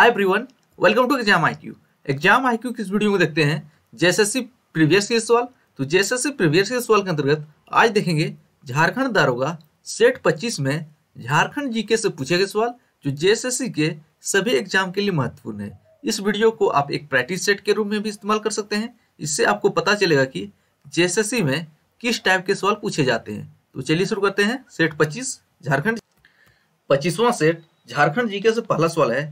hi everyone welcome to exam IQ exam IQ की इस video में देखते हैं जैसे सी प्रीवियस ईयर सवाल तो जैसे सी प्रीवियस ईयर सवाल के अंतर्गत आज देखेंगे झारखंड दारोगा सेट 25 में झारखंड जीके से पूछे गए सवाल जो जेएसएससी के सभी एग्जाम के लिए महत्वपूर्ण है इस वीडियो को आप एक प्रैक्टिस सेट के रूप में भी इस्तेमाल कर सकते हैं इससे आपको पता चलेगा कि जेएसएससी में किस टाइप के सवाल पूछे जाते हैं तो चलिए शुरू करते हैं सेट पच्चीस झारखंड पच्चीसवां सेट झारखंड जी से पहला सवाल है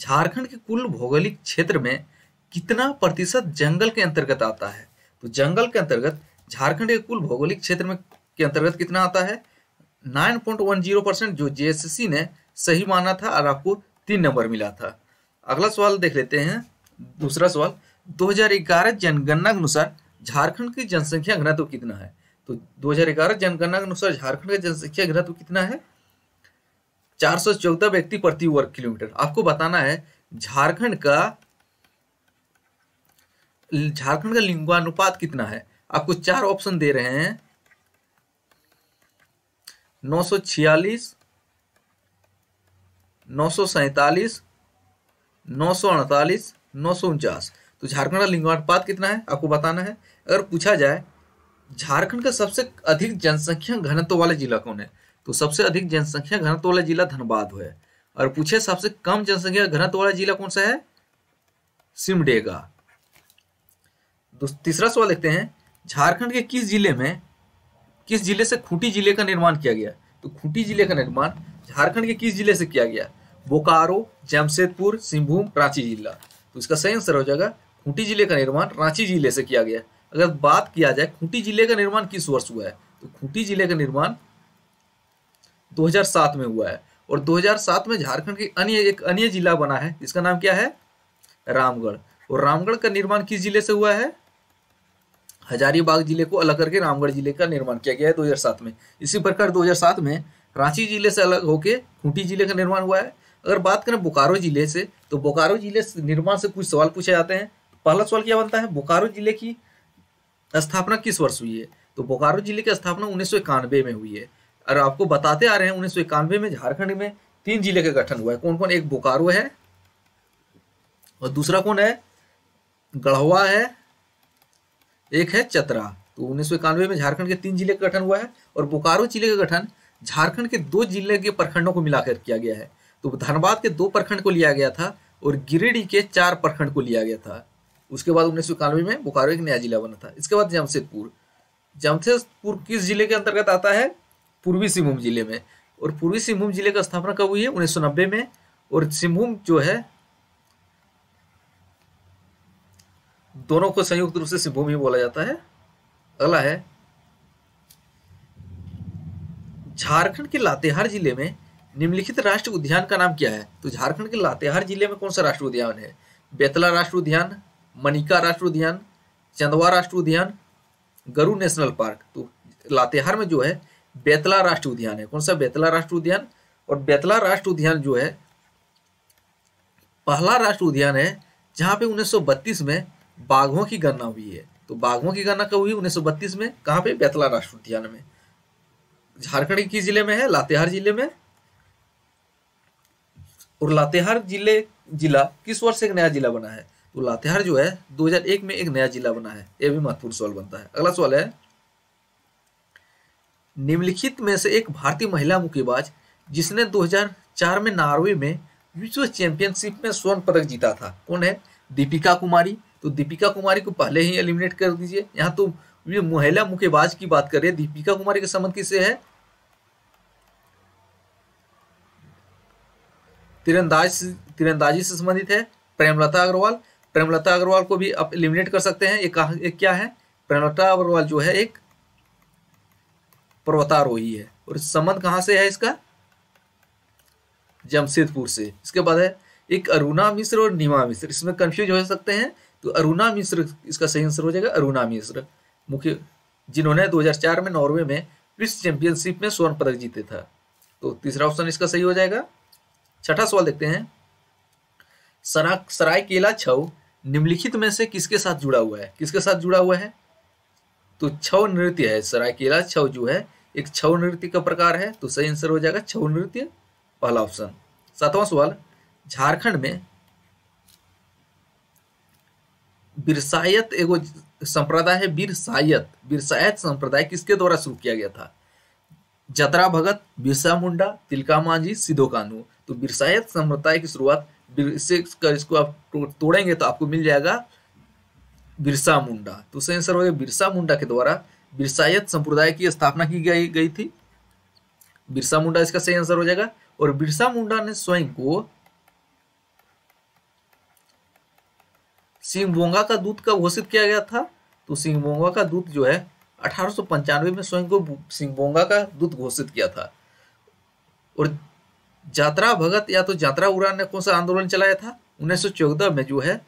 झारखंड के कुल भौगोलिक क्षेत्र में कितना प्रतिशत जंगल के अंतर्गत आता है तो जंगल के अंतर्गत झारखंड के कुल भौगोलिक क्षेत्र में के अंतर्गत कितना आता है 9.10 परसेंट जो जेएससी ने सही माना था और आपको तीन नंबर मिला था अगला सवाल देख लेते हैं दूसरा सवाल 2011 जनगणना के अनुसार झारखंड की जनसंख्या घनत्व कितना है तो 2011 जनगणना के अनुसार झारखंड का जनसंख्या घनत्व कितना है चार व्यक्ति प्रति वर्ग किलोमीटर आपको बताना है झारखंड का झारखंड का लिंगानुपात कितना है आपको चार ऑप्शन दे रहे हैं नौ सौ छियालीस नौ सौ सैतालीस नौ सौ अड़तालीस नौ सौ उनचास तो झारखंड का लिंगानुपात कितना है आपको बताना है अगर पूछा जाए झारखंड का सबसे अधिक जनसंख्या घनत्व वाला जिला कौन है तो सबसे अधिक जनसंख्या घनत्व वाला जिला धनबाद है और पूछे सबसे कम जनसंख्या घनत्व वाला जिला कौन सा है सिमडेगा तीसरा सवाल देखते हैं झारखंड के किस जिले में किस जिले से खूंटी जिले का निर्माण किया गया तो खूंटी जिले का निर्माण झारखंड के किस जिले से किया गया बोकारो जमशेदपुर सिंहभूम रांची जिला तो इसका सही आंसर हो जाएगा खूंटी जिले का निर्माण रांची जिले से किया गया अगर बात किया जाए खूंटी जिले का निर्माण किस वर्ष हुआ है तो खूंटी जिले का निर्माण 2007 में हुआ है और 2007 में झारखंड की अन्य एक अन्य जिला बना है जिसका नाम क्या है रामगढ़ और रामगढ़ का निर्माण किस जिले से हुआ है हजारीबाग जिले को अलग करके रामगढ़ जिले का निर्माण किया गया है दो में इसी प्रकार दो में रांची जिले से अलग होकर खूंटी जिले का निर्माण हुआ है अगर बात करें बोकारो जिले से तो बोकारो जिले निर्माण से कुछ सवाल पूछे जाते हैं पहला सवाल क्या बनता है बोकारो जिले की स्थापना किस वर्ष हुई है तो बोकारो जिले की स्थापना उन्नीस में हुई है और आपको बताते आ रहे हैं उन्नीस में झारखंड में तीन जिले का गठन हुआ है कौन कौन एक बोकारो है और दूसरा कौन है गढ़वा है एक है चतरा तो उन्नीस में झारखंड के तीन जिले का गठन हुआ है और बोकारो जिले का गठन झारखंड के दो जिले के प्रखंडों को मिलाकर किया गया है तो धनबाद के दो प्रखंड को लिया गया था और गिरिडीह के चार प्रखंड को लिया गया था उसके बाद उन्नीस में बोकारो एक नया जिला बना था इसके बाद जमशेदपुर जमशेदपुर किस जिले के अंतर्गत आता है पूर्वी सिंहभूम जिले में और पूर्वी सिंहभूम जिले का स्थापना कब हुई है उन्नीस में और सिंहभूम जो है दोनों को संयुक्त रूप से सिंहभूम ही बोला जाता है अगला है झारखंड के लातेहार जिले में निम्नलिखित राष्ट्र उद्यान का नाम क्या है तो झारखंड के लातेहार जिले में कौन सा राष्ट्रीय उद्यान है बेतला राष्ट्र उद्यान मनिका राष्ट्र उद्यान चंदवा राष्ट्र उद्यान गरु नेशनल पार्क तो लातेहार में जो है बेतला राष्ट्र उद्यान है कौन सा बेतला राष्ट्र उद्यान और बेतला राष्ट्र उद्यान जो है पहला राष्ट्र उद्यान है जहां पे 1932 में बाघों की गणना हुई है तो बाघों की गणना कब हुई 1932 में कहां पे बेतला राष्ट्र उद्यान में झारखंड किस जिले में है लातेहार जिले में और लातेहार जिले जिला किस वर्ष एक नया जिला बना है तो लातेहार जो है 2001 में एक नया जिला बना है यह भी महत्वपूर्ण सवाल बनता है अगला सवाल है निम्नलिखित में से एक भारतीय महिला मुक्केबाज जिसने 2004 में नॉर्वे में विश्व चैंपियनशिप में स्वर्ण पदक जीता था कौन है दीपिका कुमारी तो दीपिका कुमारी को पहले ही एलिमिनेट कर दीजिए यहाँ तो ये महिला मुक्केबाज की बात कर रहे हैं दीपिका कुमारी के संबंध किसे है तीरंदाज तिरंदाजी से संबंधित है प्रेमलता अग्रवाल प्रेमलता अग्रवाल को भी आप एलिमिनेट कर सकते हैं ये कहा क्या है प्रेमलता अग्रवाल जो है एक पर्वतारोही है और संबंध कहां से है इसका जमशेदपुर से इसके बाद है एक अरुणा मिश्र और निमा मिश्र इसमें कंफ्यूज हो सकते हैं तो अरुणा मिश्र इसका सही आंसर हो जाएगा अरुणा मिश्र मुख्य जिन्होंने 2004 में नॉर्वे में विश्व चैंपियनशिप में स्वर्ण पदक जीते था तो तीसरा ऑप्शन इसका सही हो जाएगा छठा सवाल देखते हैं सरा सराय केला छव निम्नलिखित में से किसके साथ जुड़ा हुआ है किसके साथ जुड़ा हुआ है तो छव नृत्य है सरायकेला छव जो है एक छव नृत्य का प्रकार है तो सही आंसर हो जाएगा छव नृत्य पहला ऑप्शन सातवां सवाल झारखंड में बिरसायत एगो संप्रदाय है बिरसायत बिरसायत संप्रदाय किसके द्वारा शुरू किया गया था जतरा भगत बिरसा मुंडा तिलका मांझी सिद्धो कानू तो बिरसायत संप्रदाय की शुरुआत इसको आप तोड़ेंगे तो आपको मिल जाएगा बिरसा मुंडा तो सही आंसर हो गया बिरसा मुंडा के द्वारा बिरसायत संप्रदाय की स्थापना की गई गई थी बिरसा मुंडा इसका सही आंसर हो जाएगा और बिरसा मुंडा ने स्वयं को सिंहबोंगा का दूत का घोषित किया गया था तो सिंहबोंगा का दूत जो है अठारह में स्वयं को सिंहबोंगा का दूत घोषित किया था और जात्रा भगत या तो जात्रा उड़ान ने कौन सा आंदोलन चलाया था उन्नीस में जो है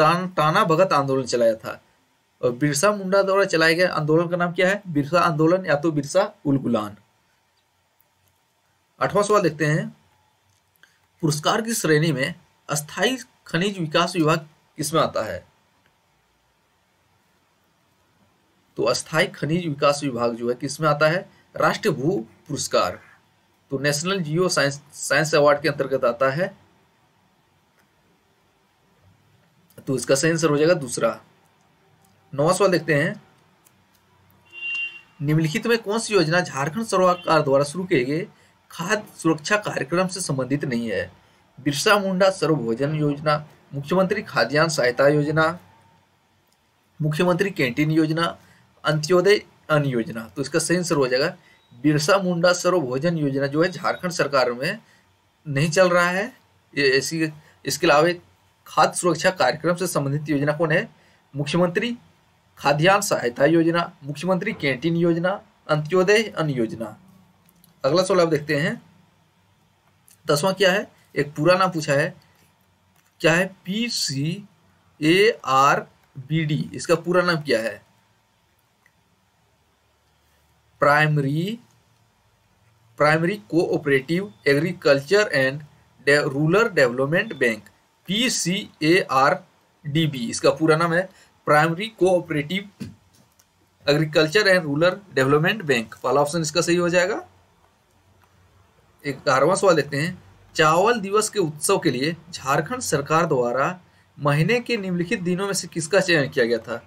तान, ताना भगत आंदोलन चलाया था और बिरसा मुंडा द्वारा चलाया गया आंदोलन का नाम क्या है बिरसा आंदोलन या तो बिरसा उलगुलान आठवां सवाल देखते हैं पुरस्कार की श्रेणी में अस्थाई खनिज विकास विभाग किसमें आता है तो अस्थाई खनिज विकास विभाग जो है किसमें आता है राष्ट्रीय भू पुरस्कार तो national geo science science award के अंतर्गत आता है तो इसका सही आंसर हो जाएगा दूसरा नौवा सवाल देखते हैं निम्नलिखित में कौन सी योजना झारखंड सरकार द्वारा शुरू किए गए खाद्य सुरक्षा कार्यक्रम से संबंधित नहीं है बिरसा मुंडा सर्वभोजन योजना मुख्यमंत्री खाद्यान्न सहायता योजना मुख्यमंत्री कैंटीन योजना अंत्योदय अन्न योजना तो इसका सही आंसर हो जाएगा बिरसा मुंडा सर्वभोजन योजना जो है झारखंड सरकार में नहीं चल रहा है ये ऐसी इसके अलावा खाद्य सुरक्षा कार्यक्रम से संबंधित योजना कौन है मुख्यमंत्री खाद्यान्न सहायता योजना मुख्यमंत्री कैंटीन योजना अंत्योदय अन्न योजना अगला सवाल आप देखते हैं दसवां क्या है एक पूरा नाम पूछा है क्या है P C A R B D इसका पूरा नाम क्या है primary primary cooperative agriculture and rural development bank P C A R D B इसका पूरा नाम है primary cooperative agriculture and rural development bank पहला ऑप्शन इसका सही हो जाएगा एक ग्यारहवा सवाल देखते हैं चावल दिवस के उत्सव के लिए झारखंड सरकार द्वारा महीने के निम्नलिखित दिनों में से किसका चयन किया गया था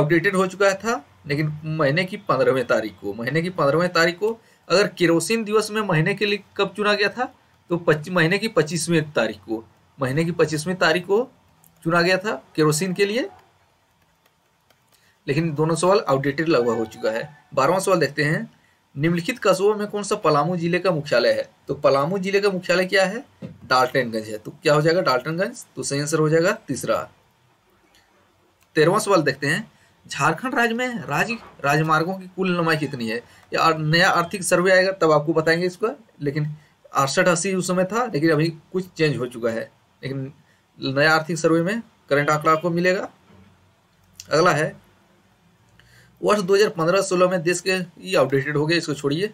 अपडेटेड हो चुका था लेकिन महीने की पंद्रहवें तारीख को महीने की पंद्रहवें तारीख को अगर केरोसिन दिवस में महीने के लिए कब चुना गया था तो महीने की पच्चीसवीं तारीख को महीने की पच्चीसवीं तारीख को चुना गया था केरोसिन के लिए लेकिन दोनों सवाल आउटडेटेड लगभग हो चुका है बारहवा सवाल देखते हैं निम्नलिखित कस्बों में कौन सा पलामू जिले का मुख्यालय है तो पलामू जिले का मुख्यालय क्या है डाल्टनगंज है तो क्या हो जाएगा डाल्टनगंज तो सही आंसर हो जाएगा तीसरा तेरहवा सवाल देखते हैं झारखंड राज्य में राज्य राजमार्गों की कुल नुमाई कितनी है या नया आर्थिक सर्वे आएगा तब आपको बताएंगे इसका लेकिन अड़सठ अस्सी उस समय था लेकिन अभी कुछ चेंज हो चुका है लेकिन नया आर्थिक सर्वे में करंट आंकड़ा आपको मिलेगा अगला है वर्ष 2015-16 में देश के ये अपडेटेड हो गए इसको छोड़िए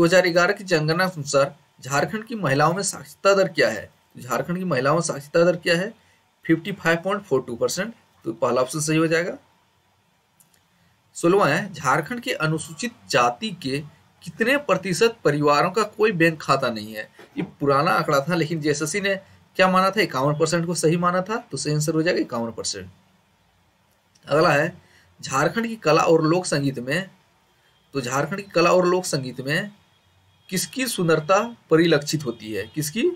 2011 की जनगणना के अनुसार झारखंड की महिलाओं में साक्षरता दर क्या है झारखंड की महिलाओं में साक्षरता दर क्या है 55.42 परसेंट तो पहला ऑप्शन सही हो जाएगा सोलवा है झारखंड के अनुसूचित जाति के कितने प्रतिशत परिवारों का कोई बैंक खाता नहीं है ये पुराना आंकड़ा था लेकिन जे ने क्या माना था इक्यावन परसेंट को सही माना था तो सही आंसर हो जाएगा इक्यावन परसेंट अगला है झारखंड की कला और लोक संगीत में तो झारखंड की कला और लोक संगीत में किसकी सुंदरता परिलक्षित होती है किसकी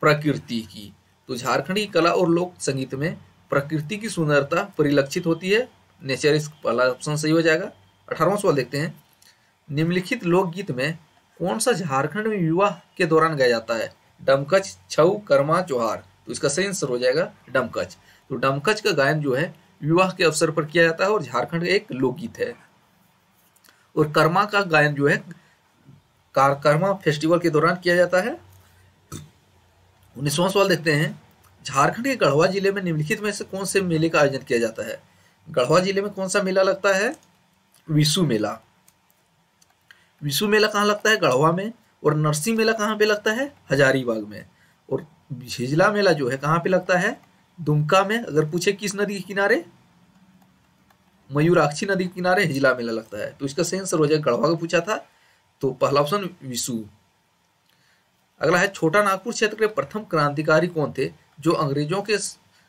प्रकृति की तो झारखंड की कला और लोक संगीत में प्रकृति की सुंदरता परिलक्षित होती है नेचर इस पहला ऑप्शन सही हो जाएगा अठारहवा सवाल देखते हैं निम्नलिखित लोकगीत में कौन सा झारखंड में विवाह के दौरान गाया जाता है डमकच छऊ कर्मा चौहार तो इसका सही आंसर हो जाएगा डमकच तो डमकच का गायन जो है विवाह के अवसर पर किया जाता है और झारखंड का एक लोकगीत है और कर्मा का गायन जो है कर्मा फेस्टिवल के दौरान किया जाता है उन्नीसवा सवाल देखते हैं झारखंड के गढ़वा जिले में निम्नलिखित में से कौन से मेले का आयोजन किया जाता है गढ़वा जिले में कौन सा मेला लगता है विशु मेला विशु मेला कहाँ लगता है गढ़वा में और नरसी मेला कहाँ पे लगता है हजारीबाग में और हिजला मेला जो है कहाँ पे लगता है दुमका में अगर पूछे किस नदी के किनारे मयूराक्षी नदी के किनारे हिजला मेला लगता है तो इसका सही आंसर हो जाएगा गढ़वा का पूछा था तो पहला ऑप्शन विशु अगला है छोटा नागपुर क्षेत्र के प्रथम क्रांतिकारी कौन थे जो अंग्रेजों के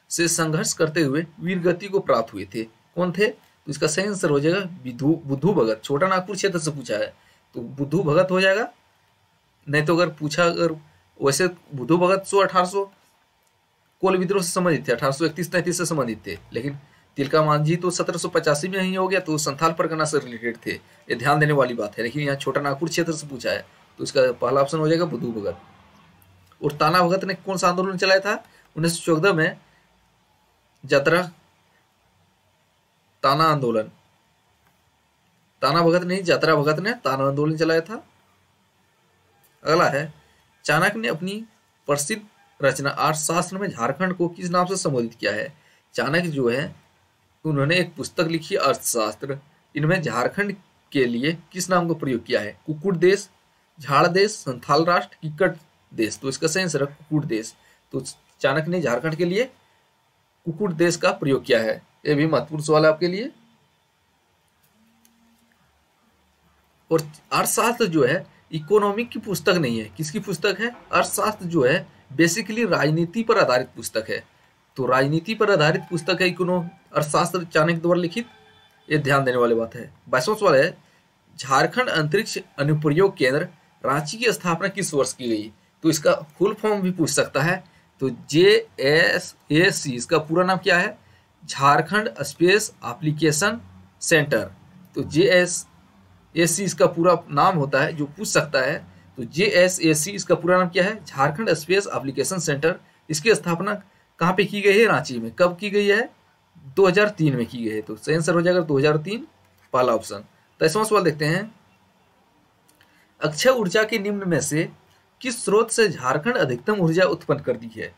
से संघर्ष करते हुए वीर गति को प्राप्त हुए थे कौन थे तो इसका सही आंसर हो जाएगा बुद्धू भगत छोटा नागपुर क्षेत्र से पूछा है तो बुद्धू भगत हो जाएगा नहीं तो अगर पूछा अगर वैसे बुद्धू भगत सो अठारह कोल विद्रोह से संबंधित थे अठारह इकतीस तैंतीस से संबंधित थे लेकिन तिलका मांझी तो सत्रह पचासी में ही हो गया तो संथाल परगना से रिलेटेड थे ये ध्यान देने वाली बात है लेकिन यहाँ छोटा नागपुर क्षेत्र से पूछा है तो इसका पहला ऑप्शन हो जाएगा बुद्धू भगत और ताना भगत ने कौन सा आंदोलन चलाया था उन्नीस में जतरा ताना आंदोलन ताना भगत नहीं जात्रा भगत ने ताना आंदोलन चलाया था अगला है चाणक्य ने अपनी प्रसिद्ध रचना अर्थशास्त्र में झारखंड को किस नाम से संबोधित किया है चाणक्य जो है उन्होंने एक पुस्तक लिखी अर्थशास्त्र इनमें झारखंड के लिए किस नाम को प्रयोग किया है कुकुट देश झाड़ देश संथाल राष्ट्र किकट देश तो इसका सही आंसर है कुकुट देश तो चाणक्य ने झारखंड के लिए कुकुट देश का प्रयोग किया है ये भी महत्वपूर्ण सवाल है आपके लिए और अर्थशास्त्र जो है इकोनॉमिक की पुस्तक नहीं है किसकी पुस्तक है अर्थशास्त्र जो है बेसिकली राजनीति पर आधारित पुस्तक है तो राजनीति पर आधारित पुस्तक है इकोनो अर्थशास्त्र चाणक्य द्वारा लिखित ये ध्यान देने वाली बात है बाईसवा सवाल है झारखंड अंतरिक्ष अनुप्रयोग केंद्र रांची की स्थापना किस वर्ष की गई तो इसका फुल फॉर्म भी पूछ सकता है तो जे एस ए सी इसका पूरा नाम क्या है झारखंड स्पेस एप्लीकेशन सेंटर तो जे एस एस इसका पूरा नाम होता है जो पूछ सकता है तो जे एस ए सी इसका पूरा नाम क्या है झारखंड स्पेस एप्लीकेशन सेंटर इसकी स्थापना कहाँ पे की गई है रांची में कब की गई है 2003 में की गई है तो सही आंसर हो जाएगा 2003 पहला ऑप्शन दसवां तो सवाल देखते हैं अक्षय ऊर्जा के निम्न में से किस स्रोत से झारखंड अधिकतम ऊर्जा उत्पन्न करती है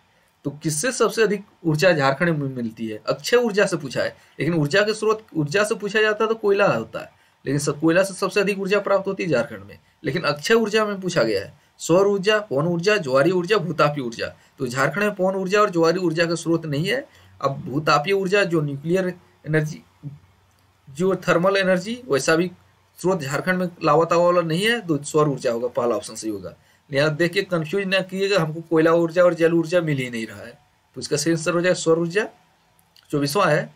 तो किससे सबसे अधिक ऊर्जा झारखंड में मिलती है अक्षय ऊर्जा से पूछा है लेकिन ऊर्जा के स्रोत ऊर्जा से पूछा जाता है तो कोयला होता है लेकिन सब कोयला से सबसे अधिक ऊर्जा प्राप्त होती है झारखंड में लेकिन अक्षय ऊर्जा में पूछा गया है सौर ऊर्जा पौन ऊर्जा ज्वारी ऊर्जा भूतापी ऊर्जा तो झारखंड में पौन ऊर्जा और ज्वारी ऊर्जा का स्रोत नहीं है अब भूतापी ऊर्जा जो न्यूक्लियर एनर्जी जो थर्मल एनर्जी वैसा भी स्रोत झारखंड में लावाता वाला नहीं है तो सौर ऊर्जा होगा पहला ऑप्शन सही होगा यहाँ देख के कन्फ्यूज न किएगा हमको कोयला ऊर्जा और जल ऊर्जा मिल ही नहीं रहा है तो इसका सही आंसर हो जाएगा सौर ऊर्जा चौबीसवा है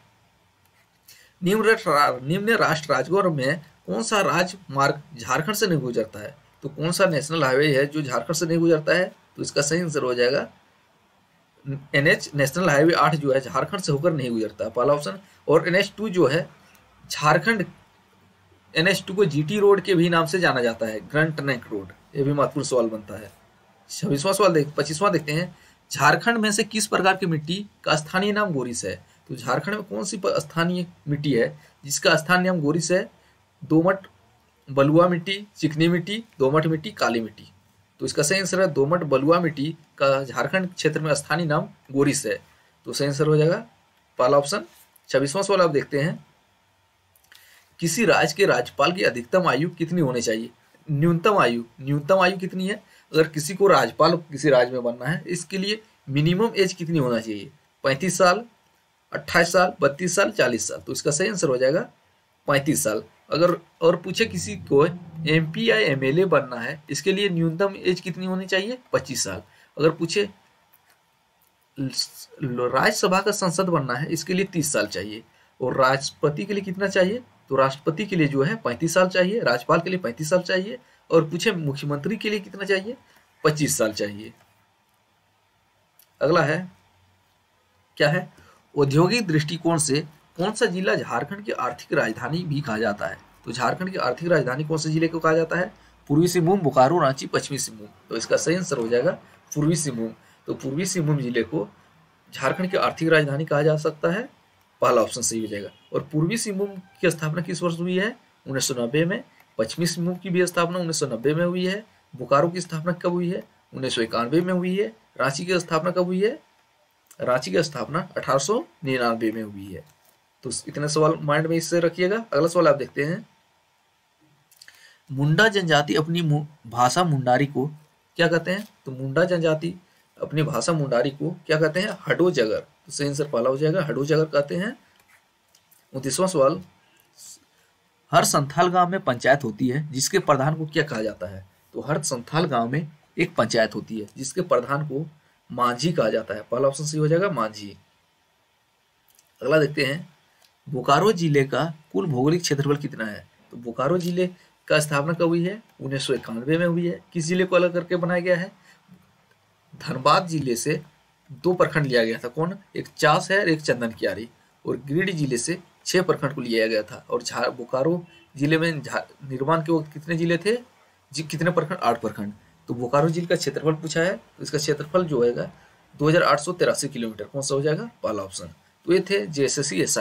निम्न राष्ट्र राजगौर में कौन सा राजमार्ग झारखंड से नहीं गुजरता है तो कौन सा नेशनल हाईवे है जो झारखंड से नहीं गुजरता है तो इसका सही आंसर हो जाएगा एन नेशनल हाईवे आठ जो है झारखंड से होकर नहीं गुजरता पहला ऑप्शन और एन टू जो है झारखंड एन टू को जीटी रोड के भी नाम से जाना जाता है ग्रंट नेक रोड ये भी महत्वपूर्ण सवाल बनता है छब्बीसवां सवाल देख पच्चीसवां देखते हैं झारखंड में से किस प्रकार की मिट्टी का स्थानीय नाम गोरिस है तो झारखंड में कौन सी स्थानीय मिट्टी है जिसका स्थानीय नाम गोरिस है दोमट बलुआ मिट्टी चिकनी मिट्टी दोमट मिट्टी काली मिट्टी तो इसका सही आंसर है दोमट बलुआ मिट्टी का झारखंड क्षेत्र में स्थानीय नाम गोरिस है तो सही आंसर हो जाएगा पहला ऑप्शन छब्बीसवां सवाल आप देखते हैं किसी राज्य के राज्यपाल की अधिकतम आयु कितनी होनी चाहिए न्यूनतम आयु न्यूनतम आयु कितनी है अगर किसी को राज्यपाल किसी राज्य में बनना है इसके लिए मिनिमम एज कितनी होना चाहिए पैंतीस साल अट्ठाईस साल बत्तीस साल चालीस साल तो इसका सही आंसर हो जाएगा पैंतीस साल अगर और पूछे किसी को एम पी या एम एल ए बनना है इसके लिए न्यूनतम एज कितनी होनी चाहिए पच्चीस साल अगर पूछे राज्यसभा का संसद बनना है इसके लिए तीस साल चाहिए और राष्ट्रपति के लिए कितना चाहिए तो राष्ट्रपति के लिए जो है पैंतीस साल चाहिए राज्यपाल के लिए पैंतीस साल चाहिए और पूछे मुख्यमंत्री के लिए कितना चाहिए पच्चीस साल चाहिए अगला है क्या है औद्योगिक दृष्टिकोण से कौन सा जिला झारखंड की आर्थिक राजधानी भी कहा जाता है तो झारखंड की आर्थिक राजधानी कौन से जिले को कहा जाता है पूर्वी सिंहभूम बोकारो रांची पश्चिमी सिंहभूम तो इसका सही आंसर हो जाएगा पूर्वी सिंहभूम तो पूर्वी सिंहभूम जिले को झारखंड की आर्थिक राजधानी कहा जा सकता है पहला ऑप्शन सही हो जाएगा और पूर्वी सिंहभूम की स्थापना किस वर्ष हुई है उन्नीस में पश्चिमी सिंहभूम की भी स्थापना उन्नीस में हुई है बोकारो की स्थापना कब हुई है उन्नीस में हुई है रांची की स्थापना कब हुई है रांची की स्थापना अठारह में हुई है तो इतने सवाल माइंड में इससे रखिएगा अगला सवाल आप देखते हैं मुंडा जनजाति अपनी भाषा मुंडारी को क्या कहते हैं तो मुंडा जनजाति अपनी भाषा मुंडारी को क्या कहते हैं हडो जगर तो सही आंसर पाला हो जाएगा हडो जगर कहते हैं उन्तीसवा सवाल हर संथाल गांव में पंचायत होती है जिसके प्रधान को क्या कहा जाता है तो हर संथाल गांव में एक पंचायत होती है जिसके प्रधान को मांझी कहा जाता है पहला ऑप्शन सही हो जाएगा मांझी अगला देखते हैं बोकारो जिले का कुल भौगोलिक क्षेत्रफल कितना है तो बोकारो जिले का स्थापना कब हुई है उन्नीस में हुई है किस जिले को अलग करके बनाया गया है धनबाद जिले से दो प्रखंड लिया गया था कौन एक चास है और एक चंदन क्यारी और गिरिडीह जिले से छह प्रखंड को लिया गया था और बोकारो जिले में निर्माण के वक्त कितने जिले थे जी कितने प्रखंड आठ प्रखंड तो बोकारो झील का क्षेत्रफल पूछा है तो इसका क्षेत्रफल जो होगा दो किलोमीटर कौन सा हो जाएगा पहला ऑप्शन तो ये थे जे एस एस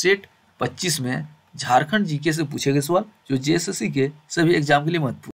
सेट पच्चीस में झारखंड जीके से पूछे गए सवाल जो जे के सभी एग्जाम के लिए महत्वपूर्ण